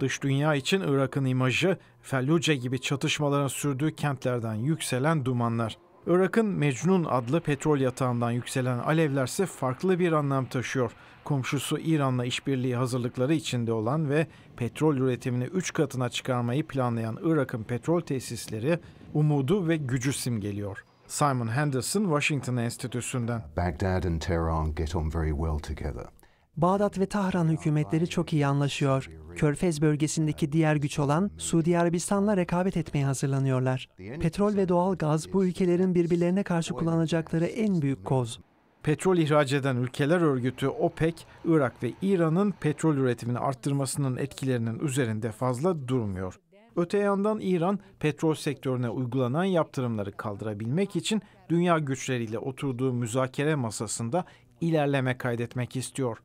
Dış dünya için Irak'ın imajı Felluce gibi çatışmaların sürdüğü kentlerden yükselen dumanlar. Irak'ın Mecnun adlı petrol yatağından yükselen alevlerse farklı bir anlam taşıyor. Komşusu İran'la işbirliği hazırlıkları içinde olan ve petrol üretimini 3 katına çıkarmayı planlayan Irak'ın petrol tesisleri umudu ve gücü simgeliyor. Simon Henderson, Washington Enstitüsü'nden. Baghdad and Tehran get on very well together. Bağdat ve Tahran hükümetleri çok iyi anlaşıyor. Körfez bölgesindeki diğer güç olan Suudi Arabistan'la rekabet etmeye hazırlanıyorlar. Petrol ve doğal gaz bu ülkelerin birbirlerine karşı kullanacakları en büyük koz. Petrol ihraç eden ülkeler örgütü OPEC, Irak ve İran'ın petrol üretimini arttırmasının etkilerinin üzerinde fazla durmuyor. Öte yandan İran petrol sektörüne uygulanan yaptırımları kaldırabilmek için dünya güçleriyle oturduğu müzakere masasında ilerleme kaydetmek istiyor.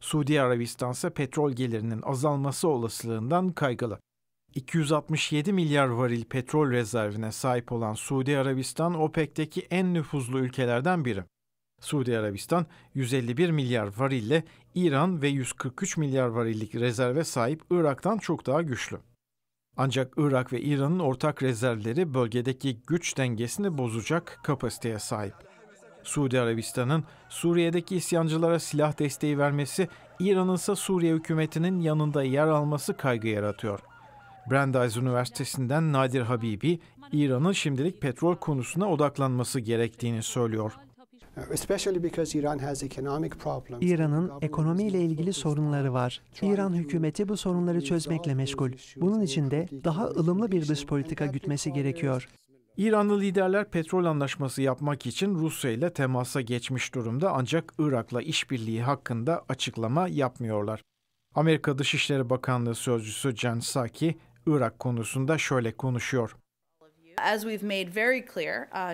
Suudi Arabistan ise petrol gelirinin azalması olasılığından kaygılı. 267 milyar varil petrol rezervine sahip olan Suudi Arabistan OPEC'teki en nüfuzlu ülkelerden biri. Suudi Arabistan 151 milyar varille İran ve 143 milyar varillik rezerve sahip Irak'tan çok daha güçlü. Ancak Irak ve İran'ın ortak rezervleri bölgedeki güç dengesini bozacak kapasiteye sahip. Suudi Arabistan'ın Suriye'deki isyancılara silah desteği vermesi, İran'ın ise Suriye hükümetinin yanında yer alması kaygı yaratıyor. Brandeis Üniversitesi'nden Nadir Habibi, İran'ın şimdilik petrol konusuna odaklanması gerektiğini söylüyor. İran'ın ekonomiyle ilgili sorunları var. İran hükümeti bu sorunları çözmekle meşgul. Bunun için de daha ılımlı bir dış politika gütmesi gerekiyor. İranlı liderler petrol anlaşması yapmak için Rusya ile temasa geçmiş durumda ancak Irak'la işbirliği hakkında açıklama yapmıyorlar. Amerika Dışişleri Bakanlığı sözcüsü Jen Psaki, Irak konusunda şöyle konuşuyor. Uh,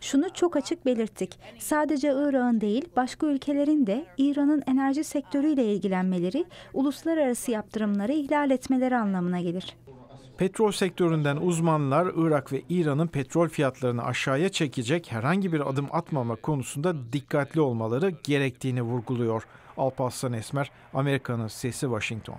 Şunu çok açık belirttik. Sadece Irak'ın değil, başka ülkelerin de İran'ın enerji sektörüyle ilgilenmeleri, uluslararası yaptırımları ihlal etmeleri anlamına gelir. Petrol sektöründen uzmanlar Irak ve İran'ın petrol fiyatlarını aşağıya çekecek herhangi bir adım atmama konusunda dikkatli olmaları gerektiğini vurguluyor. Alparslan Esmer, Amerika'nın Sesi Washington.